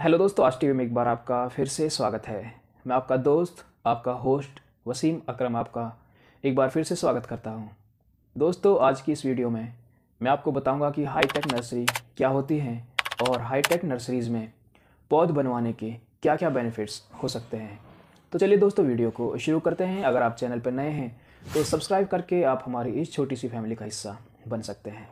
hello दोस्तों आज TV में एक बार आपका फिर से स्वागत है मैं आपका दोस्त आपका होस्ट वसीम अकरम आपका एक बार फिर से स्वागत करता हूं दोस्तों आज की इस वीडियो में मैं आपको बताऊंगा कि हाईटेक नर्सरी क्या होती हैं और हाईटेक नर्सरीज़ में पौध बनवाने के क्या क्या बेनिफिट्स हो सकते हैं तो चलिए दोस्तों वीडियो को शुरू करते हैं अगर आप चैनल पर नए हैं तो सब्सक्राइब करके आप हमारी इस छोटी सी फैमिली का हिस्सा बन सकते हैं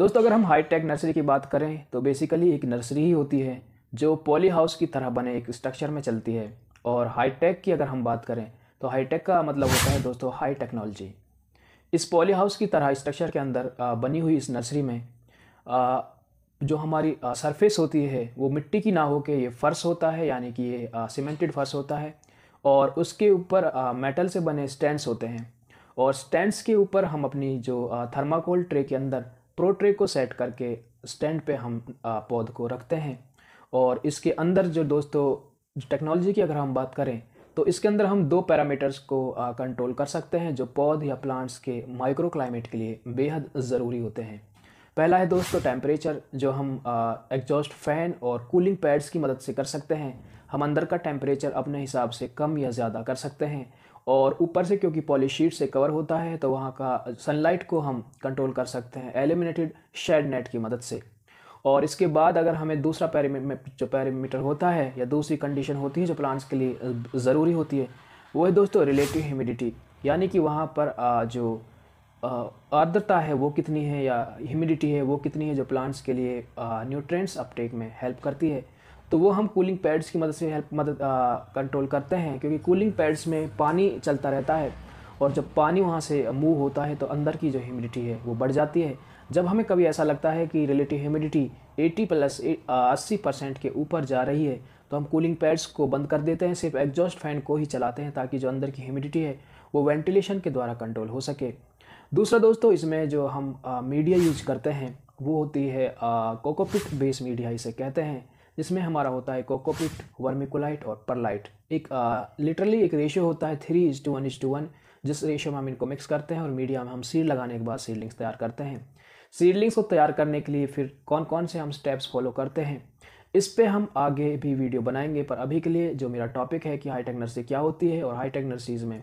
दोस्तों अगर हम हाईटेक नर्सरी की बात करें तो बेसिकली एक नर्सरी ही होती है जो पॉली हाउस की तरह बने एक स्ट्रक्चर में चलती है और हाईटेक की अगर हम बात करें तो हाईटेक का मतलब होता है दोस्तों हाई टेक्नोलॉजी इस पॉली हाउस की तरह स्ट्रक्चर के अंदर बनी हुई इस नर्सरी में जो हमारी सरफेस होती है वो मिट्टी की ना हो के ये फ़र्श होता है यानी कि ये सीमेंटेड फ़र्श होता है और उसके ऊपर मेटल से बने स्टैंड्स होते हैं और स्टैंड्स के ऊपर हम अपनी जो थर्माकोल ट्रे के अंदर प्रोट्रे को सेट करके स्टैंड पे हम पौध को रखते हैं और इसके अंदर जो दोस्तों टेक्नोलॉजी की अगर हम बात करें तो इसके अंदर हम दो पैरामीटर्स को कंट्रोल कर सकते हैं जो पौध या प्लांट्स के माइक्रो क्लाइमेट के लिए बेहद ज़रूरी होते हैं पहला है दोस्तों टेम्परेचर जो हम एग्जॉस्ट फ़ैन और कूलिंग पैड्स की मदद से कर सकते हैं हम अंदर का टेम्परेचर अपने हिसाब से कम या ज़्यादा कर सकते हैं और ऊपर से क्योंकि पॉलीशीट से कवर होता है तो वहाँ का सनलाइट को हम कंट्रोल कर सकते हैं एलिमिनेटेड शेड नेट की मदद से और इसके बाद अगर हमें दूसरा पैरामी जो पैरामीटर होता है या दूसरी कंडीशन होती है जो प्लांट्स के लिए ज़रूरी होती है वो है दोस्तों रिलेटिव ह्यूमिडिटी यानी कि वहाँ पर जो आर्द्रता है वो कितनी है या ह्यूमिडिटी है वो कितनी है जो प्लांट्स के लिए न्यूट्रेंट्स अपटेक में हेल्प करती है तो वो हम कूलिंग पैड्स की मदद से हेल्प मदद कंट्रोल करते हैं क्योंकि कूलिंग पैड्स में पानी चलता रहता है और जब पानी वहाँ से मूव होता है तो अंदर की जो ह्यूमिडिटी है वो बढ़ जाती है जब हमें कभी ऐसा लगता है कि रिलेटिव ह्यूमिडिटी 80 प्लस अस्सी परसेंट के ऊपर जा रही है तो हम कूलिंग पैड्स को बंद कर देते हैं सिर्फ एग्जॉस्ट फैन को ही चलाते हैं ताकि जो अंदर की ह्यूमिडिटी है वो वेंटिलेशन के द्वारा कंट्रोल हो सके दूसरा दोस्तों इसमें जो हम मीडिया यूज करते हैं वो होती है कोकोपिट बेस मीडिया इसे कहते हैं जिसमें हमारा होता है कोकोपिट वर्मिकुलाइट और परलाइट एक लिटरली एक रेशियो होता है three is two one is two one जिस रेशियो में हम इनको मिक्स करते हैं और मीडिया में हम सीड लगाने के बाद सीडलिंग्स तैयार करते हैं सीडलिंग्स को तैयार करने के लिए फिर कौन कौन से हम स्टेप्स फॉलो करते हैं इस पर हम आगे भी वीडियो बनाएंगे पर अभी के लिए जो मेरा टॉपिक है कि हाईटेक नर्सरी क्या होती है और हाईटेक नर्सरीज में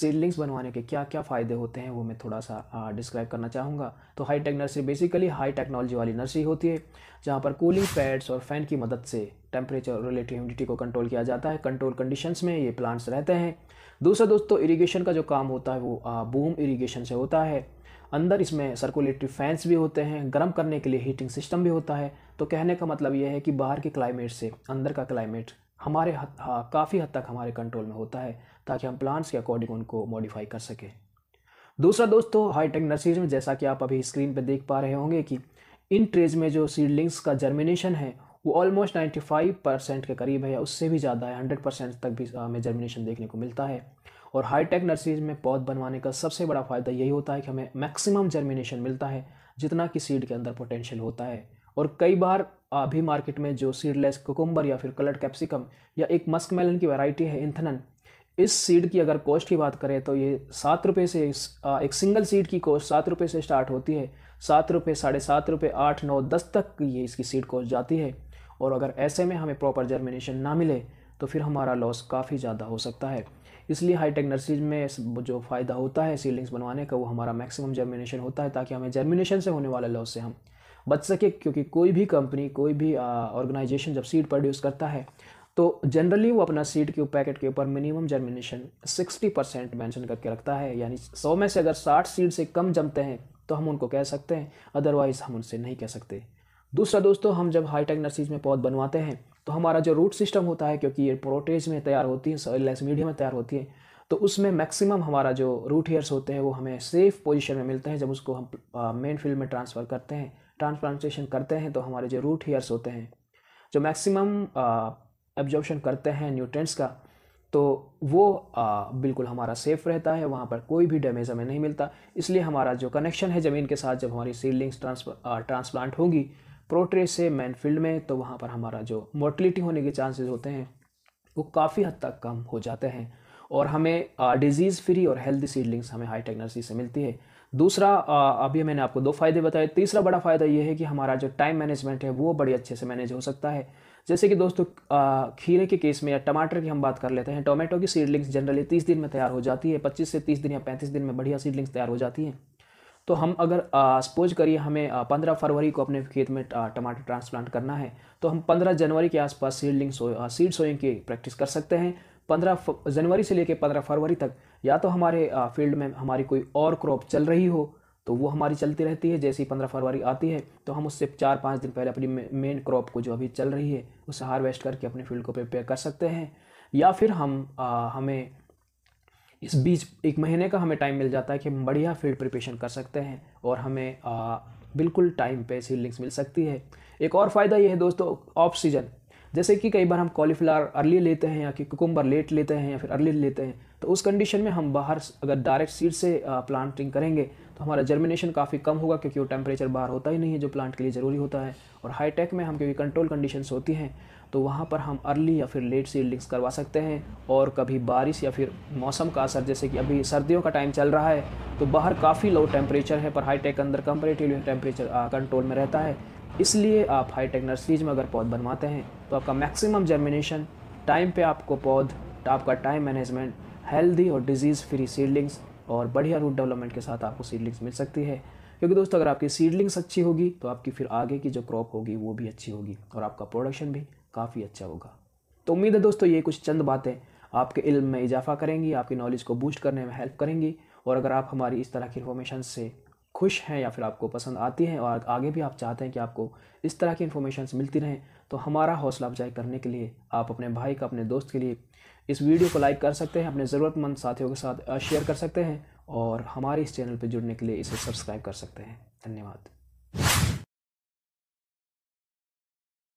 सीडलिंग्स बनवाने के क्या क्या फ़ायदे होते हैं वो मैं थोड़ा सा डिस्क्राइब करना चाहूँगा तो high tech nursery basically high technology वाली नर्सरी होती है जहाँ पर कूलिंग पैड्स और फैन की मदद से टेम्परेचर रिलेटिव ह्यूमिडिटी को कंट्रोल किया जाता है कंट्रोल कंडीशंस में ये प्लांट्स रहते हैं दूसरा दोस्तों इरीगेशन का जो काम होता है वो बूम इरीगेशन से होता है अंदर इसमें सर्कुलेटरी फैंस भी होते हैं गर्म करने के लिए हीटिंग सिस्टम भी होता है तो कहने का मतलब यह है कि बाहर के क्लाइमेट से अंदर का क्लाइमेट हमारे हद हाँ, काफ़ी हद तक हमारे कंट्रोल में होता है ताकि हम प्लान्स के अकॉर्डिंग उनको मॉडिफाई कर सकें दूसरा दोस्तों हाईटेक नर्सरीज में जैसा कि आप अभी स्क्रीन पर देख पा रहे होंगे कि इन ट्रेज में जो सीडलिंग्स का जर्मिनेशन है वो ऑलमोस्ट नाइन्टी फाइव परसेंट के करीब है या उससे भी ज़्यादा है हंड्रेड परसेंट तक भी हमें हाँ, जर्मिनेशन देखने को मिलता है और हाईटेक नर्सरीज में पौध बनवाने का सबसे बड़ा फ़ायदा यही होता है कि हमें मैक्सिमम जर्मिनेशन मिलता है जितना कि सीड के अंदर पोटेंशियल होता है और कई बार अभी मार्केट में जो सीडलेस कोकुम्बर या फिर कलर्ड कैप्सिकम या एक मस्क मेलन की वैरायटी है इंथनन इस सीड की अगर कॉस्ट की बात करें तो ये सात रुपये से एक सिंगल सीड की कॉस्ट सात रुपये से स्टार्ट होती है सात रुपये साढ़े सात रुपये आठ नौ दस तक ये इसकी सीड कॉस्ट जाती है और अगर ऐसे में हमें प्रॉपर जर्मिनेशन ना मिले तो फिर हमारा लॉस काफ़ी ज़्यादा हो सकता है इसलिए हाईटेक नर्सरीज में जो फ़ायदा होता है सीडलिंग्स बनवाने का वो हमारा मैक्सिमम जर्मिनेशन होता है ताकि हमें जर्मिनेशन से होने वाले लॉस से हम बच सके क्योंकि कोई भी कंपनी कोई भी ऑर्गेनाइजेशन जब सीड प्रोड्यूस करता है तो जनरली वो अपना सीड के पैकेट के ऊपर मिनिमम जर्मिनेशन 60 परसेंट मैंशन करके रखता है यानी 100 में से अगर 60 सीड से कम जमते हैं तो हम उनको कह सकते हैं अदरवाइज़ हम उनसे नहीं कह सकते दूसरा दोस्तों हम जब हाईटेक नर्सीज में पौध बनवाते हैं तो हमारा जो रूट सिस्टम होता है क्योंकि ये प्रोटेज में तैयार होती है सॉइललेस मीडियम में तैयार होती है तो उसमें मैक्सिमम हमारा जो रूट हेयर्स होते हैं वो हमें सेफ पोजीशन में मिलते हैं जब उसको हम मेन फील्ड में ट्रांसफ़र करते हैं ट्रांसप्लांटेशन करते हैं तो हमारे जो रूट हेयर्स होते हैं जो मैक्सिमम एब्जॉर्बशन करते हैं न्यूट्रेंट्स का तो वो आ, बिल्कुल हमारा सेफ़ रहता है वहाँ पर कोई भी डैमेज हमें नहीं मिलता इसलिए हमारा जो कनेक्शन है ज़मीन के साथ जब हमारी सीडलिंग्स ट्रांसप्लांट होंगी प्रोट्रे से मैन फील्ड में तो वहाँ पर हमारा जो मोर्टिलिटी होने के चांसेस होते हैं वो काफ़ी हद तक कम हो जाते हैं और हमें डिज़ीज़ फ्री और हेल्दी सीडलिंग्स हमें हाई टेक्नोलॉजी से मिलती है दूसरा अभी मैंने आपको दो फायदे बताए तीसरा बड़ा फ़ायदा यह है कि हमारा जो टाइम मैनेजमेंट है वो बड़ी अच्छे से मैनेज हो सकता है जैसे कि दोस्तों खीरे के केस में या टमाटर की हम बात कर लेते हैं टोमेटो की सीडलिंग्स जनरली तीस दिन में तैयार हो जाती है पच्चीस से तीस दिन या पैंतीस दिन में बढ़िया सीडलिंग्स तैयार हो जाती हैं तो हम अगर सपोज करिए हमें पंद्रह फरवरी को अपने खेत में टमाटर ट्रांसप्लांट करना है तो हम पंद्रह जनवरी के आसपास सीडलिंग सो सीड सोइंग की प्रैक्टिस कर सकते हैं पंद्रह जनवरी से लेकर पंद्रह फरवरी तक या तो हमारे फील्ड में हमारी कोई और क्रॉप चल रही हो तो वो हमारी चलती रहती है जैसे ही पंद्रह फरवरी आती है तो हम उससे चार पाँच दिन पहले अपनी मेन क्रॉप को जो अभी चल रही है उसे हार्वेस्ट करके अपने फील्ड को प्रिपेयर कर सकते हैं या फिर हम आ, हमें इस बीच एक महीने का हमें टाइम मिल जाता है कि हम बढ़िया फील्ड प्रिपेशन कर सकते हैं और हमें आ, बिल्कुल टाइम पे सीलिंग्स मिल सकती है एक और फ़ायदा ये है दोस्तों ऑफ सीजन जैसे कि कई बार हम कॉलीफ्लावर अर्ली लेते हैं या कि कुकुम्बर लेट लेते हैं या फिर अर्ली लेते हैं तो उस कंडीशन में हम बाहर अगर डायरेक्ट सीड से प्लांटिंग करेंगे तो हमारा जर्मिनेशन काफ़ी कम होगा क्योंकि वो टेम्परेचर बाहर होता ही नहीं है जो प्लांट के लिए ज़रूरी होता है और हाईटेक में हम क्योंकि कंट्रोल कंडीशंस होती हैं तो वहाँ पर हम अर्ली या फिर लेट सीडलिंग्स करवा सकते हैं और कभी बारिश या फिर मौसम का असर जैसे कि अभी सर्दियों का टाइम चल रहा है तो बाहर काफ़ी लो टेम्परेचर है पर हाईटेक अंदर कंपेरेटिवली टेम्परेचर कंट्रोल में रहता है इसलिए आप हाईटेक नर्सरीज में अगर पौध बनवाते हैं तो आपका मैक्सिमम जर्मिनेशन टाइम पे आपको पौध आपका टाइम मैनेजमेंट हेल्दी और डिजीज़ फ्री सीडलिंग्स और बढ़िया रूट डेवलपमेंट के साथ आपको सीडलिंग्स मिल सकती है क्योंकि दोस्तों अगर आपकी सीडलिंग्स अच्छी होगी तो आपकी फिर आगे की जो क्रॉप होगी वो भी अच्छी होगी और आपका प्रोडक्शन भी काफ़ी अच्छा होगा तो उम्मीद है दोस्तों ये कुछ चंद बातें आपके इल्म में इजाफा करेंगी आपकी नॉलेज को बूस्ट करने में हेल्प करेंगी और अगर आप हमारी इस तरह की इन्फॉर्मेशन से खुश हैं या फिर आपको पसंद आती हैं और आगे भी आप चाहते हैं कि आपको इस तरह की इन्फॉर्मेशन मिलती रहें तो हमारा हौसला अफजाई करने के लिए आप अपने भाई का अपने दोस्त के लिए इस वीडियो को लाइक कर सकते हैं अपने ज़रूरतमंद साथियों के साथ शेयर कर सकते हैं और हमारे इस चैनल पर जुड़ने के लिए इसे सब्सक्राइब कर सकते हैं धन्यवाद